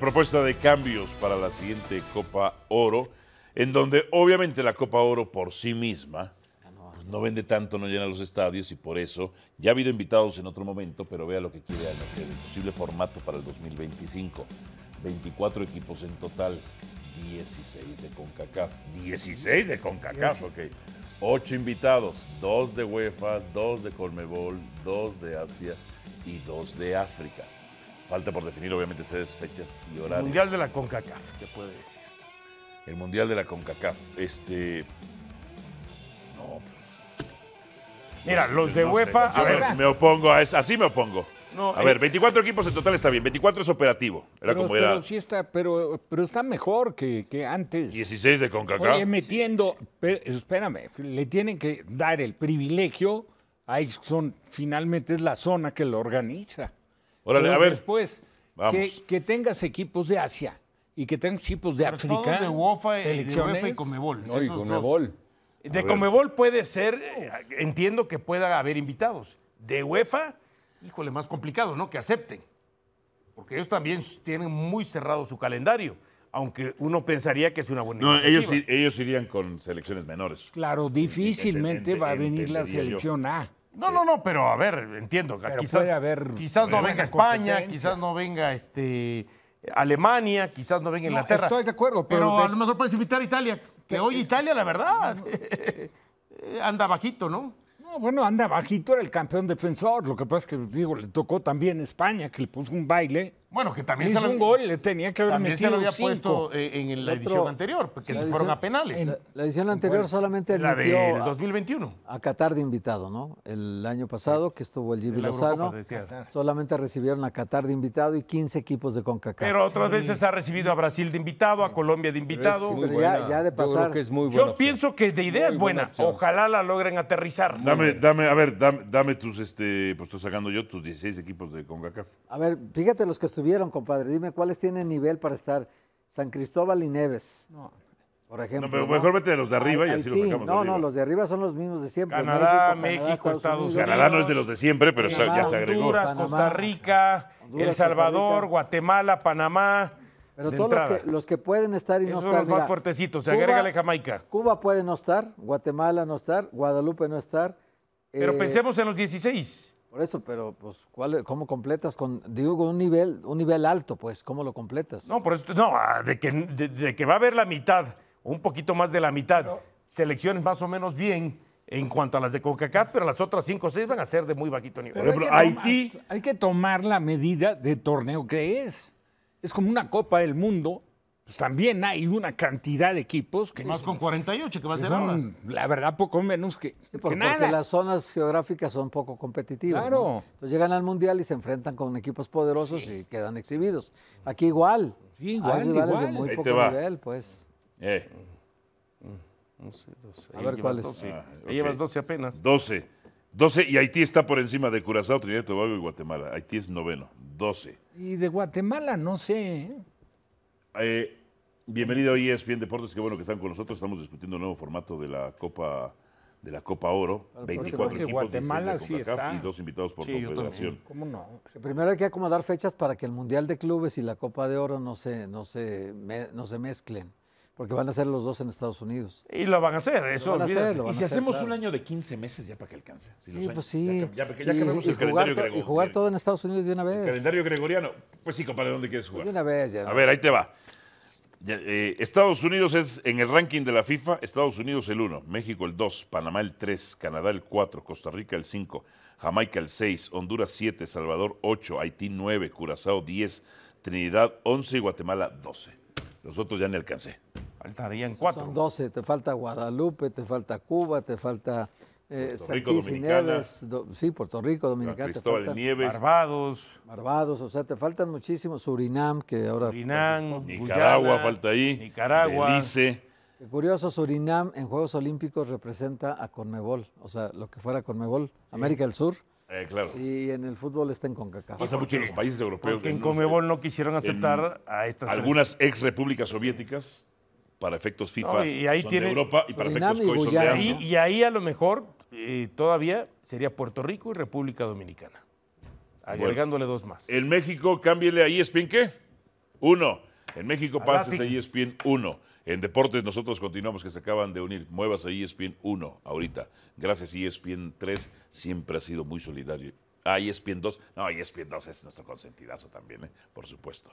propuesta de cambios para la siguiente Copa Oro, en donde obviamente la Copa Oro por sí misma pues, no vende tanto, no llena los estadios y por eso ya ha habido invitados en otro momento, pero vea lo que quiere hacer, el posible formato para el 2025. 24 equipos en total, 16 de CONCACAF. 16 de CONCACAF, ok. 8 invitados, 2 de UEFA, 2 de Colmebol, 2 de Asia y 2 de África. Falta por definir, obviamente, sedes, fechas y horarios. Mundial de la CONCACAF, se puede decir. El Mundial de la CONCACAF. Este. No. Pues, Mira, los de UEFA. a ver, me opongo a eso. Así me opongo. a ver, 24 eh, equipos en total está bien, 24 es operativo. Sí está, pero, pero está mejor que, antes. 16 de CONCACAF. Oye, metiendo, espérame, le tienen que dar el privilegio a Exxon, finalmente es la zona que lo organiza a ver. Después, que, tengas equipos de Asia y que tengas equipos de África. De UEFA, de UEFA y Comebol. De Comebol puede ser, eh, entiendo que pueda haber invitados. De UEFA, híjole, más complicado, ¿no? Que acepten. Porque ellos también tienen muy cerrado su calendario aunque uno pensaría que es una buena no, Ellos, ellos irían con selecciones menores. Claro, difícilmente va a venir la selección A. No, no, no, pero a ver, entiendo. quizás, quizás no venga España, quizás no venga este. Alemania, quizás no venga no, estoy de acuerdo, pero. pero a lo mejor puedes invitar a Italia. Que hoy eh, Italia, la verdad, anda bajito, ¿no? No, bueno, anda bajito, era el campeón defensor. Lo que pasa es que, digo, le tocó también España, que le puso un baile. Bueno, que también hizo se un gol, tenía que haber también lo había puesto en, la edición anterior, porque se fueron a penales. la edición anterior solamente la del 2021. A, Qatar de invitado, ¿no? El año pasado que estuvo el Gibi Lozano, pues, solamente recibieron a Qatar de invitado y 15 equipos de CONCACAF. Pero otras veces ha recibido a Brasil de invitado, a Colombia de invitado. Yo, pienso que de idea es buena. Ojalá la logren aterrizar. dame, dame, a ver, dame, dame, tus, este, pues estoy sacando yo tus 16 equipos de CONCACAF. A ver, fíjate los que estuvieron vieron, compadre? Dime cuáles tienen nivel para estar. San Cristóbal y Neves. No. Por ejemplo. No, mejor vete de los de arriba y así lo dejamos No, no, los de arriba son los mismos de siempre. Canadá, México, Estados, Unidos. Canadá no es de los de siempre, pero ya se agregó. Honduras, Costa Rica, El Salvador, Guatemala, Panamá. Pero todos los que, los que, pueden estar y no estar. Son los más fuertecitos, se agrégale Jamaica. Cuba puede no estar, Guatemala no estar, Guadalupe no estar. Pero eh, pensemos en los 16. Por eso, pero pues, ¿cómo completas con, digo, un nivel, un nivel alto, pues, ¿cómo lo completas? No, por eso, no, ah, de que, que va a haber la mitad, un poquito más de la mitad, selecciones más o menos bien en cuanto a las de CONCACAF, pero las otras cinco o seis van a ser de muy bajito nivel. Haití... hay que tomar la medida de torneo que es. Es como una Copa del Mundo pues, también hay una cantidad de equipos que... Más con 48 que va a ser La verdad, poco menos que, porque las zonas geográficas son poco competitivas. Entonces llegan al mundial y se enfrentan con equipos poderosos y quedan exhibidos. Aquí igual. igual, Hay de muy poco nivel, pues. Eh, mm, mm, mm, A ver, cuáles Llevas 12 ah, apenas. 12. 12 y Haití está por encima de Curazao, Trinidad y Tobago y Guatemala. Haití es noveno. 12. Y de Guatemala, no sé. ¿eh? eh Bienvenido a ESPN Deportes, qué bueno que están con nosotros. Estamos discutiendo el nuevo formato de la Copa de la Copa Oro, 24 equipos, Guatemala de sí y dos invitados por sí, confederación. ¿Cómo no? Primero hay que acomodar fechas para que el Mundial de Clubes y la Copa de Oro no se, no se, no se mezclen. Porque van a ser los dos en Estados Unidos. Y lo van a hacer, eso. y si hacemos un año de 15 meses, ya para que alcance. sí, pues sí. Ya, y, calendario gregoriano. jugar todo en Estados Unidos de una vez. calendario gregoriano. Pues sí, compadre, ¿dónde quieres jugar? De una vez ya. A ver, ahí te va. Eh, Estados Unidos es, en el ranking de la FIFA, Estados Unidos el 1, México el 2, Panamá el 3, Canadá el 4, Costa Rica el 5, Jamaica el 6, Honduras 7, Salvador 8, Haití 9, Curazao 10, Trinidad 11 y Guatemala 12. Los otros ya ni alcancé. Faltarían 4. Son 12, te falta Guadalupe, te falta Cuba, te falta eh, Puerto Rico, Dominicana. sí, Puerto Rico, Dominicana. Cristóbal Nieves. Barbados. Barbados, o sea, te faltan muchísimos. Surinam, que ahora. Surinam, pues, Nicaragua falta ahí. Nicaragua. dice. Qué curioso, Surinam en Juegos Olímpicos representa a Conmebol, o sea, lo que fuera Conmebol, América del Sur. Eh, claro. Y en el fútbol está en CONCACAF. Pasa mucho en los países europeos. en Conmebol no quisieron aceptar a estas Algunas ex repúblicas soviéticas para efectos FIFA y ahí son Europa y para efectos COI de Asia. y ahí a lo mejor y todavía sería Puerto Rico y República Dominicana. Agregándole dos más. En México, cámbiele a ESPN, ¿qué? Uno. En México pases a ESPN uno. En deportes nosotros continuamos que se acaban de unir. Muevas a ESPN uno, ahorita. Gracias e ESPN 3 siempre ha sido muy solidario. Ah, ESPN dos. No, ESPN 2 es nuestro consentidazo también, ¿eh? por supuesto.